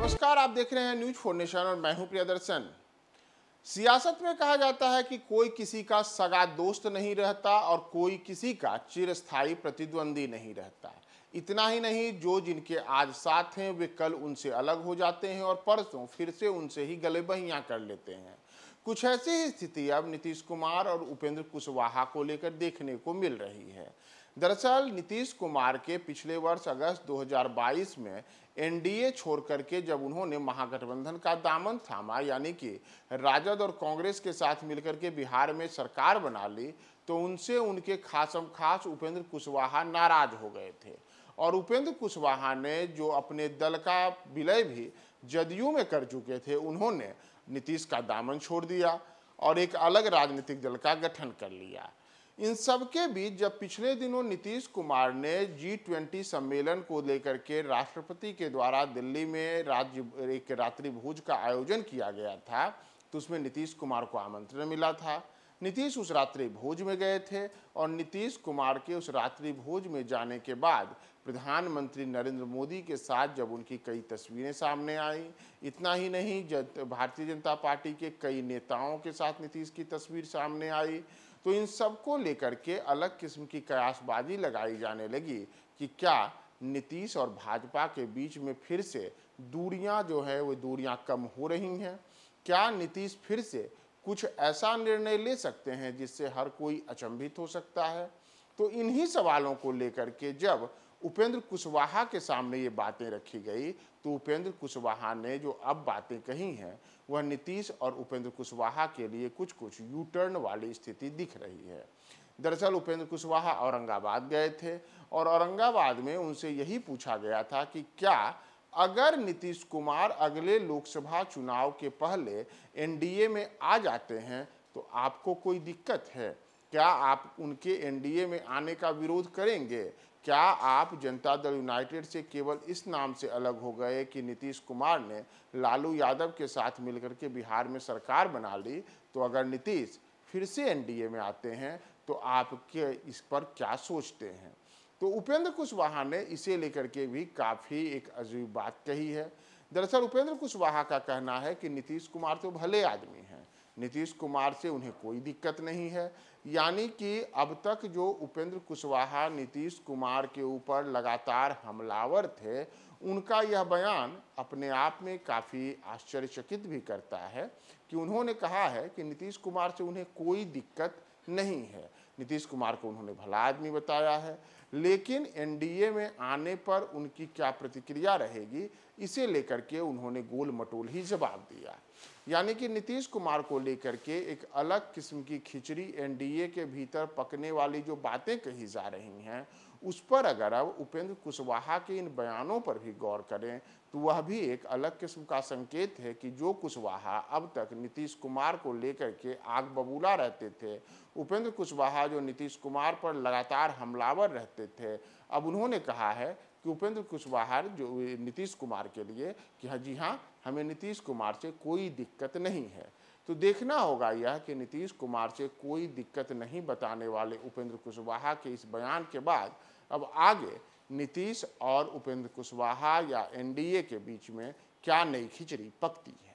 नमस्कार आप देख रहे हैं न्यूज फोर नेशन और मैं हूं प्रियदर्शन सियासत में कहा जाता है कि कोई किसी का सगा दोस्त नहीं रहता और कोई किसी का चिरस्थायी प्रतिद्वंदी नहीं रहता इतना ही नहीं जो जिनके आज साथ हैं वे कल उनसे अलग हो जाते हैं और परसों फिर से उनसे ही गले बहियाँ कर लेते हैं कुछ ऐसी ही स्थिति अब नीतीश कुमार और उपेंद्र कुशवाहा को लेकर देखने को मिल रही है दरअसल नीतीश कुमार के पिछले वर्ष अगस्त 2022 में एनडीए छोड़ करके जब उन्होंने महागठबंधन का दामन थामा यानी कि राजद और कांग्रेस के साथ मिलकर के बिहार में सरकार बना ली तो उनसे उनके खासम खास उपेंद्र कुशवाहा नाराज हो गए थे और उपेंद्र कुशवाहा ने जो अपने दल का विलय भी जदयू में कर चुके थे उन्होंने नीतीश का दामन छोड़ दिया और एक अलग राजनीतिक दल का गठन कर लिया इन सबके बीच जब पिछले दिनों नीतीश कुमार ने जी ट्वेंटी सम्मेलन को लेकर के राष्ट्रपति के द्वारा दिल्ली में राज्य एक रात्रि भोज का आयोजन किया गया था तो उसमें नीतीश कुमार को आमंत्रण मिला था नीतीश उस रात्रि भोज में गए थे और नीतीश कुमार के उस रात्रि भोज में जाने के बाद प्रधानमंत्री नरेंद्र मोदी के साथ जब उनकी कई तस्वीरें सामने आई इतना ही नहीं जब भारतीय जनता पार्टी के कई नेताओं के साथ नीतीश की तस्वीर सामने आई तो इन सबको लेकर के अलग किस्म की कयासबाजी लगाई जाने लगी कि क्या नीतीश और भाजपा के बीच में फिर से दूरियां जो है वो दूरियां कम हो रही हैं क्या नीतीश फिर से कुछ ऐसा निर्णय ले सकते हैं जिससे हर कोई अचंभित हो सकता है तो इन्हीं सवालों को लेकर के जब उपेंद्र कुशवाहा के सामने ये बातें रखी गई तो उपेंद्र कुशवाहा ने जो अब बातें कही हैं वह नीतीश और उपेंद्र कुशवाहा के लिए कुछ कुछ यू टर्न वाली स्थिति दिख रही है दरअसल उपेंद्र कुशवाहा औरंगाबाद गए थे और औरंगाबाद में उनसे यही पूछा गया था कि क्या अगर नीतीश कुमार अगले लोकसभा चुनाव के पहले एनडीए में आ जाते हैं तो आपको कोई दिक्कत है क्या आप उनके एनडीए में आने का विरोध करेंगे क्या आप जनता दल यूनाइटेड से केवल इस नाम से अलग हो गए कि नीतीश कुमार ने लालू यादव के साथ मिलकर के बिहार में सरकार बना ली तो अगर नीतीश फिर से एनडीए में आते हैं तो आपके इस पर क्या सोचते हैं तो उपेंद्र कुशवाहा ने इसे लेकर के भी काफ़ी एक अजीब बात कही है दरअसल उपेंद्र कुशवाहा का कहना है कि नीतीश कुमार तो भले आदमी हैं नीतीश कुमार से उन्हें कोई दिक्कत नहीं है यानी कि अब तक जो उपेंद्र कुशवाहा नीतीश कुमार के ऊपर लगातार हमलावर थे उनका यह बयान अपने आप में काफ़ी आश्चर्यचकित भी करता है कि उन्होंने कहा है कि नीतीश कुमार से उन्हें कोई दिक्कत नहीं है नीतीश कुमार को उन्होंने भला आदमी बताया है लेकिन एनडीए में आने पर उनकी क्या प्रतिक्रिया रहेगी इसे लेकर के उन्होंने गोल मटोल ही जवाब दिया यानी कि नीतीश कुमार को लेकर के एक अलग किस्म की खिचड़ी एनडीए के भीतर पकने वाली जो बातें कही जा रही हैं उस पर अगर आप उपेंद्र कुशवाहा के इन बयानों पर भी गौर करें तो वह भी एक अलग किस्म का संकेत है कि जो कुशवाहा अब तक नीतीश कुमार को लेकर के आग बबूला रहते थे उपेंद्र कुशवाहा जो नीतीश कुमार पर लगातार हमलावर रहते थे अब उन्होंने कहा है कि उपेंद्र कुशवाहा जो नीतीश कुमार के लिए कि हाँ जी हाँ हमें नीतीश कुमार से कोई दिक्कत नहीं है तो देखना होगा यह कि नीतीश कुमार से कोई दिक्कत नहीं बताने वाले उपेंद्र कुशवाहा के इस बयान के बाद अब आगे नीतीश और उपेंद्र कुशवाहा या एनडीए के बीच में क्या नई खिचड़ी पकती है